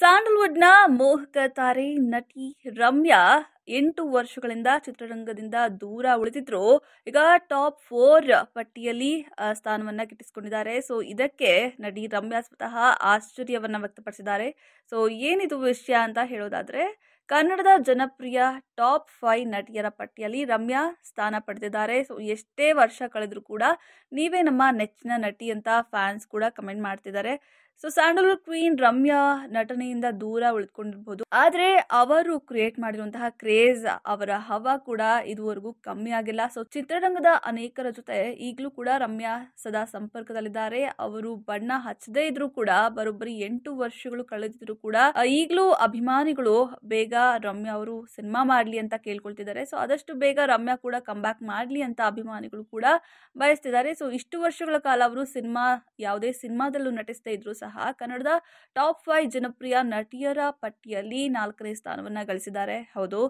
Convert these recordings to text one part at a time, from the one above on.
ಸ್ಯಾಂಡಲ್ವುಡ್ನ ಮೋಹಕ ತಾರೆ ನಟಿ ರಮ್ಯಾ ಎಂಟು ವರ್ಷಗಳಿಂದ ಚಿತ್ರರಂಗದಿಂದ ದೂರ ಉಳಿದಿದ್ರು ಈಗ ಟಾಪ್ ಫೋರ್ ಪಟ್ಟಿಯಲ್ಲಿ ಸ್ಥಾನವನ್ನು ಗಿಟ್ಟಿಸಿಕೊಂಡಿದ್ದಾರೆ ಸೊ ಇದಕ್ಕೆ ನಟಿ ರಮ್ಯಾ ಸ್ವತಃ ಆಶ್ಚರ್ಯವನ್ನು ವ್ಯಕ್ತಪಡಿಸಿದ್ದಾರೆ ಸೊ ಏನಿದು ವಿಷಯ ಅಂತ ಹೇಳೋದಾದರೆ ಕನ್ನಡದ ಜನಪ್ರಿಯ ಟಾಪ್ ಫೈವ್ ನಟಿಯರ ಪಟ್ಟಿಯಲ್ಲಿ ರಮ್ಯಾ ಸ್ಥಾನ ಪಡೆದಿದ್ದಾರೆ ಸೊ ಎಷ್ಟೇ ವರ್ಷ ಕಳೆದರೂ ಕೂಡ ನೀವೇ ನಮ್ಮ ನೆಚ್ಚಿನ ನಟಿ ಅಂತ ಫ್ಯಾನ್ಸ್ ಕೂಡ ಕಮೆಂಟ್ ಮಾಡ್ತಿದ್ದಾರೆ ಸೊ ಸ್ಯಾಂಡಲ್ವುಡ್ ಕ್ವೀನ್ ರಮ್ಯಾ ನಟನೆಯಿಂದ ದೂರ ಉಳಿದುಕೊಂಡಿರಬಹುದು ಆದ್ರೆ ಅವರು ಕ್ರಿಯೇಟ್ ಮಾಡಿರುವಂತಹ ಕ್ರೇಜ್ ಅವರ ಹವ ಕೂಡ ಇದುವರೆಗೂ ಕಮ್ಮಿ ಆಗಿಲ್ಲ ಸೊ ಚಿತ್ರರಂಗದ ಅನೇಕರ ಜೊತೆ ಈಗಲೂ ಕೂಡ ರಮ್ಯಾ ಸದಾ ಸಂಪರ್ಕದಲ್ಲಿದ್ದಾರೆ ಅವರು ಬಣ್ಣ ಹಚ್ಚದೇ ಇದ್ರು ಕೂಡ ಬರೋಬ್ಬರಿ ಎಂಟು ವರ್ಷಗಳು ಕಳೆದಿದ್ರು ಕೂಡ ಈಗಲೂ ಅಭಿಮಾನಿಗಳು ಬೇಗ ರಮ್ಯಾ ಅವರು ಸಿನಿಮಾ ಮಾಡ್ಲಿ ಅಂತ ಕೇಳ್ಕೊಳ್ತಿದ್ದಾರೆ ಸೊ ಆದಷ್ಟು ಬೇಗ ರಮ್ಯಾ ಕೂಡ ಕಂಬ್ಯಾಕ್ ಮಾಡ್ಲಿ ಅಂತ ಅಭಿಮಾನಿಗಳು ಕೂಡ ಬಯಸ್ತಿದ್ದಾರೆ ಸೊ ಇಷ್ಟು ವರ್ಷಗಳ ಕಾಲ ಅವರು ಸಿನಿಮಾ ಯಾವುದೇ ಸಿನಿಮಾದಲ್ಲೂ ನಟಿಸ್ತಾ ಇದ್ರು ಸಹ ಕನ್ನಡದ ಟಾಪ್ ಫೈವ್ ಜನಪ್ರಿಯ ನಟಿಯರ ಪಟ್ಟಿಯಲ್ಲಿ ನಾಲ್ಕನೇ ಸ್ಥಾನವನ್ನು ಗಳಿಸಿದ್ದಾರೆ ಹೌದು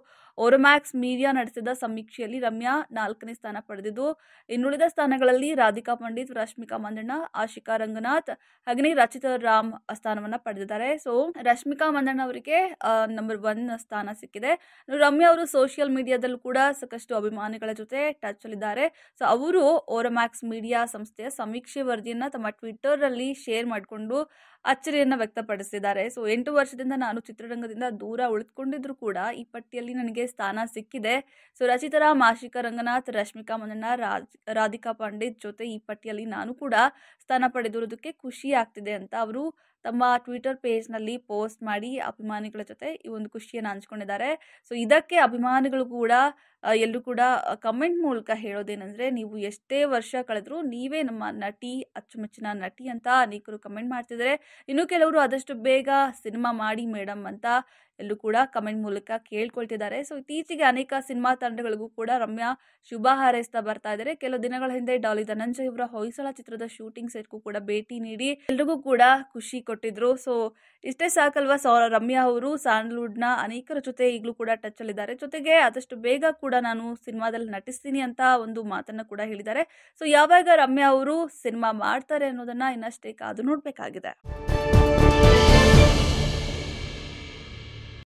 ಓರೋಮ್ಯಾಕ್ಸ್ ಮೀಡಿಯಾ ನಡೆಸಿದ ಸಮೀಕ್ಷೆಯಲ್ಲಿ ರಮ್ಯಾ ನಾಲ್ಕನೇ ಸ್ಥಾನ ಪಡೆದಿದ್ದು ಇನ್ನುಳಿದ ಸ್ಥಾನಗಳಲ್ಲಿ ರಾಧಿಕಾ ಪಂಡಿತ್ ರಶ್ಮಿಕಾ ಮಂದಣ್ಣ ಆಶಿಕಾ ರಂಗನಾಥ್ ಹಾಗೆ ರಚಿತ ರಾಮ್ ಸ್ಥಾನವನ್ನು ಪಡೆದಿದ್ದಾರೆ ಸೊ ರಶ್ಮಿಕಾ ಮಂದಣ್ಣ ಅವರಿಗೆ ನಂಬರ್ ಒನ್ ಸ್ಥಾನ ಸಿಕ್ಕಿದೆ ರಮ್ಯಾ ಅವರು ಸೋಷಿಯಲ್ ಮೀಡಿಯಾದಲ್ಲೂ ಕೂಡ ಸಾಕಷ್ಟು ಅಭಿಮಾನಿಗಳ ಜೊತೆ ಟಚ್ ಅಲ್ಲಿದ್ದಾರೆ ಸೊ ಅವರು ಓರಮ್ಯಾಕ್ಸ್ ಮೀಡಿಯಾ ಸಂಸ್ಥೆಯ ಸಮೀಕ್ಷೆ ವರದಿಯನ್ನು ತಮ್ಮ ಟ್ವಿಟ್ಟರಲ್ಲಿ ಶೇರ್ ಮಾಡಿಕೊಂಡು ಅಚ್ಚರಿಯನ್ನು ವ್ಯಕ್ತಪಡಿಸಿದ್ದಾರೆ ಸೊ ಎಂಟು ವರ್ಷದಿಂದ ನಾನು ಚಿತ್ರರಂಗದಿಂದ ದೂರ ಉಳಿದುಕೊಂಡಿದ್ರು ಕೂಡ ಈ ಪಟ್ಟಿಯಲ್ಲಿ ನನಗೆ ಸ್ಥಾನ ಸಿಕ್ಕಿದೆ ಸೊ ರಚಿತರ ಮಾಶಿಕ ರಂಗನಾಥ್ ರಶ್ಮಿಕಾ ಮಂದಣ್ಣ ರಾಜ್ ರಾಧಿಕಾ ಪಾಂಡಿತ್ ಜೊತೆ ಈ ಪಟ್ಟಿಯಲ್ಲಿ ನಾನು ಕೂಡ ಸ್ಥಾನ ಪಡೆದಿರೋದಕ್ಕೆ ಖುಷಿ ಆಗ್ತಿದೆ ಅಂತ ಅವರು ತಮ್ಮ ಟ್ವಿಟರ್ ಪೇಜ್ನಲ್ಲಿ ಪೋಸ್ಟ್ ಮಾಡಿ ಅಭಿಮಾನಿಗಳ ಜೊತೆ ಈ ಒಂದು ಖುಷಿಯನ್ನು ಹಂಚ್ಕೊಂಡಿದ್ದಾರೆ ಸೊ ಇದಕ್ಕೆ ಅಭಿಮಾನಿಗಳು ಕೂಡ ಎಲ್ಲರೂ ಕೂಡ ಕಮೆಂಟ್ ಮೂಲಕ ಹೇಳೋದೇನೆಂದರೆ ನೀವು ಎಷ್ಟೇ ವರ್ಷ ಕಳೆದರೂ ನೀವೇ ನಮ್ಮ ನಟಿ ಅಚ್ಚುಮೆಚ್ಚಿನ ನಟಿ ಅಂತ ಅನೇಕರು ಕಮೆಂಟ್ ಮಾಡ್ತಿದ್ದಾರೆ ಇನ್ನು ಕೆಲವರು ಆದಷ್ಟು ಬೇಗ ಸಿನಿಮಾ ಮಾಡಿ ಮೇಡಮ್ ಅಂತ ಎಲ್ಲರೂ ಕೂಡ ಕಮೆಂಟ್ ಮೂಲಕ ಕೇಳ್ಕೊಳ್ತಿದ್ದಾರೆ ಸೊ ಇತ್ತೀಚೆಗೆ ಅನೇಕ ಸಿನಿಮಾ ತಂಡಗಳಿಗೂ ಕೂಡ ರಮ್ಯಾ ಶುಭ ಹಾರೈಸ್ತಾ ಬರ್ತಾ ಇದ್ದಾರೆ ಕೆಲವು ದಿನಗಳ ಹಿಂದೆ ಡಾಲಿ ಧನಂಜಯ್ ಅವರ ಹೊಯ್ಸಳ ಚಿತ್ರದ ಶೂಟಿಂಗ್ ಸೆಟ್ಗೂ ಕೂಡ ಭೇಟಿ ನೀಡಿ ಎಲ್ರಿಗೂ ಕೂಡ ಖುಷಿ ಕೊಟ್ಟಿದ್ರು ಸೊ ಇಷ್ಟೇ ಸಾಕಲ್ವಾ ಸೌ ರಮ್ಯಾ ಅವರು ಸ್ಯಾಂಡಲ್ವುಡ್ನ ಅನೇಕರ ಜೊತೆ ಈಗಲೂ ಕೂಡ ಟಚ್ ಅಲ್ಲಿದ್ದಾರೆ ಜೊತೆಗೆ ಆದಷ್ಟು ಬೇಗ ಕೂಡ ನಾನು ಸಿನಿಮಾದಲ್ಲಿ ನಟಿಸ್ತೀನಿ ಅಂತ ಒಂದು ಮಾತನ್ನ ಕೂಡ ಹೇಳಿದ್ದಾರೆ ಸೊ ಯಾವಾಗ ರಮ್ಯಾ ಅವರು ಸಿನಿಮಾ ಮಾಡ್ತಾರೆ ಅನ್ನೋದನ್ನ ಇನ್ನಷ್ಟೇ ಕಾದು ನೋಡಬೇಕಾಗಿದೆ